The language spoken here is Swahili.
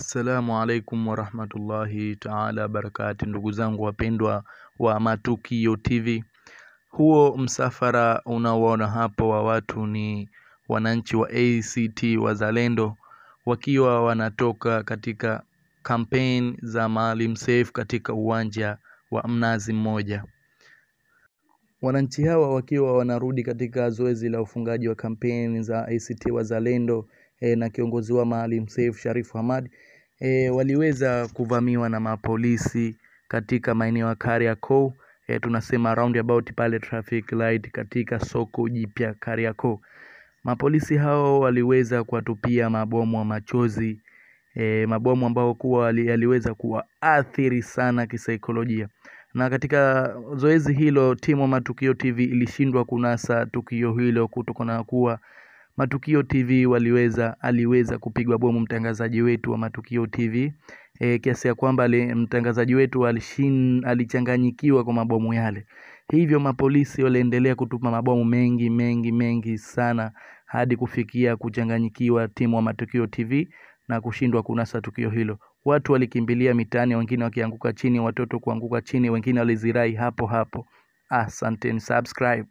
Assalamu alaikum warahmatullahi taala barakati, ndugu zangu wapendwa wa Matukio TV. Huo msafara unaoona hapo wa watu ni wananchi wa ACT Wazalendo wakiwa wanatoka katika kampeni za Maalim Seif katika uwanja wa Mnazi Mmoja. Wananchi hawa wakiwa wanarudi katika zoezi la ufungaji wa kampeni za ACT Wazalendo e, na kiongozi wa Maalim Seif Sharif Hamad e, waliweza kuvamiwa na mapolisi katika maeneo ya Kariakoo e, tunasema about pale traffic light katika soko jipya Kariakoo. Mapolisi hao waliweza kuwatupia mabomu wa machozi e, mabomu ambao kuwa yaliweza kuwaathiri sana kisaikolojia. Na katika zoezi hilo, timu ya Matukio TV ilishindwa kunasa tukio hilo kutokana na kuwa Matukio TV waliweza aliweza kupigwa bomu mtangazaji wetu wa Matukio TV e, kiasi ya kwamba mtangazaji wetu alishin, alichanganyikiwa kwa mabomu yale. Hivyo mapolisi waliendelea kutupa mabomu mengi mengi mengi sana hadi kufikia kuchanganyikiwa timu wa Matukio TV na kushindwa kunasa tukio hilo. Watu walikimbilia mitaani, wengine wakianguka chini, watoto kuanguka chini, wengine walizirai hapo hapo. Asanteni, subscribe.